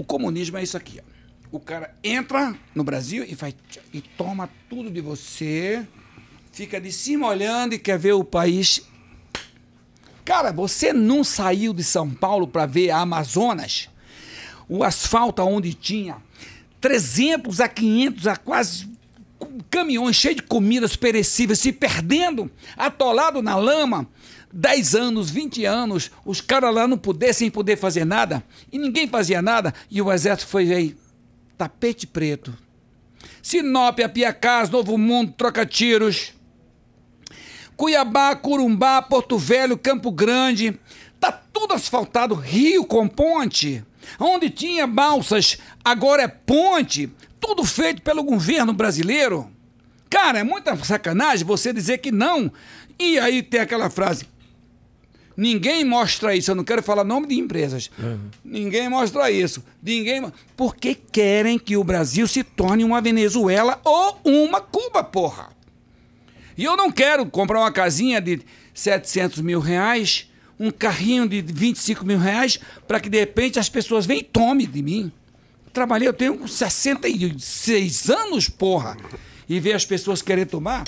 O comunismo é isso aqui. Ó. O cara entra no Brasil e, faz, e toma tudo de você, fica de cima olhando e quer ver o país. Cara, você não saiu de São Paulo para ver a Amazonas? O asfalto onde tinha 300 a 500 a quase caminhões cheios de comidas perecíveis se perdendo, atolado na lama. 10 anos, 20 anos, os caras lá não pudessem sem poder fazer nada, e ninguém fazia nada, e o exército foi aí, tapete preto. Sinop, Apiacás, Novo Mundo, troca tiros. Cuiabá, Curumbá, Porto Velho, Campo Grande, tá tudo asfaltado, rio com ponte. Onde tinha balsas, agora é ponte tudo feito pelo governo brasileiro. Cara, é muita sacanagem você dizer que não. E aí tem aquela frase: Ninguém mostra isso. Eu não quero falar nome de empresas. Uhum. Ninguém mostra isso. Ninguém. Porque querem que o Brasil se torne uma Venezuela ou uma Cuba, porra. E eu não quero comprar uma casinha de 700 mil reais, um carrinho de 25 mil reais, para que de repente as pessoas venham e tomem de mim. Trabalhei, eu tenho 66 anos, porra. E ver as pessoas querendo tomar.